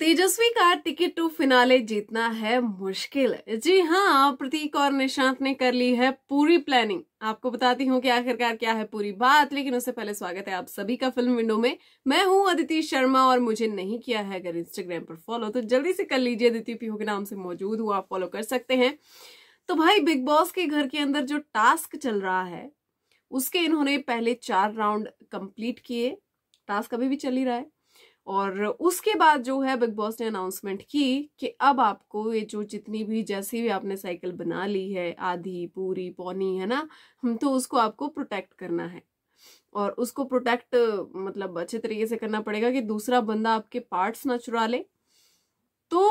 तेजस्वी का ticket to तो finale जीतना है मुश्किल जी हाँ प्रतीक और निशांत ने कर ली है पूरी प्लानिंग आपको बताती हूँ कि आखिरकार क्या है पूरी बात लेकिन उससे पहले स्वागत है आप सभी का फिल्म विंडो में मैं हूँ अदिति शर्मा और मुझे नहीं किया है अगर इंस्टाग्राम पर फॉलो तो जल्दी से कर लीजिए अदिति पीहू के नाम से मौजूद हूँ आप फॉलो कर सकते हैं तो भाई बिग बॉस के घर के अंदर जो टास्क चल रहा है उसके इन्होंने पहले चार राउंड कंप्लीट किए टास्क अभी भी चल ही रहा है और उसके बाद जो है बिग बॉस ने अनाउंसमेंट की कि अब आपको ये जो जितनी भी जैसी भी आपने साइकिल बना ली है आधी पूरी पौनी है ना हम तो उसको आपको प्रोटेक्ट करना है और उसको प्रोटेक्ट मतलब अच्छे तरीके से करना पड़ेगा कि दूसरा बंदा आपके पार्ट्स ना चुरा ले तो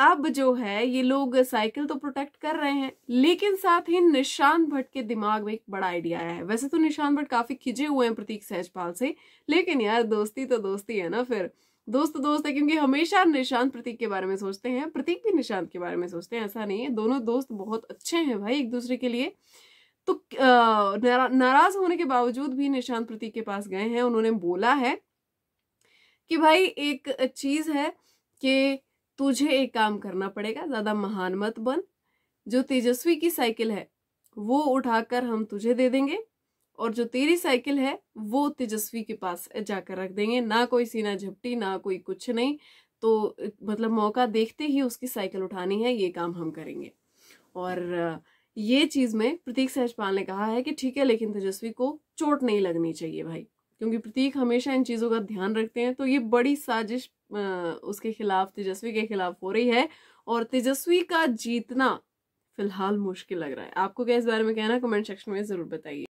अब जो है ये लोग साइकिल तो प्रोटेक्ट कर रहे हैं लेकिन साथ ही निशान भट्ट के दिमाग में एक बड़ा आइडिया आया है वैसे तो निशान भट्ट काफी खिजे हुए हैं प्रतीक सहजपाल से लेकिन यार दोस्ती तो दोस्ती है ना फिर दोस्त तो दोस्त है क्योंकि हमेशा निशांत प्रतीक के बारे में सोचते हैं प्रतीक भी निशांत के बारे में सोचते हैं ऐसा नहीं है दोनों दोस्त बहुत अच्छे हैं भाई एक दूसरे के लिए तो नारा, नाराज होने के बावजूद भी निशांत प्रतीक के पास गए हैं उन्होंने बोला है कि भाई एक चीज है कि तुझे एक काम करना पड़ेगा ज्यादा महान मत बन जो तेजस्वी की साइकिल है वो उठाकर हम तुझे दे देंगे और जो तेरी साइकिल है वो तेजस्वी के पास जाकर रख देंगे ना कोई सीना झपटी ना कोई कुछ नहीं तो मतलब मौका देखते ही उसकी साइकिल उठानी है ये काम हम करेंगे और ये चीज में प्रतीक सहजपाल ने कहा है कि ठीक है लेकिन तेजस्वी को चोट नहीं लगनी चाहिए भाई क्योंकि प्रतीक हमेशा इन चीज़ों का ध्यान रखते हैं तो ये बड़ी साजिश उसके खिलाफ तेजस्वी के खिलाफ हो रही है और तेजस्वी का जीतना फिलहाल मुश्किल लग रहा है आपको क्या इस बारे में कहना कमेंट सेक्शन में ज़रूर बताइए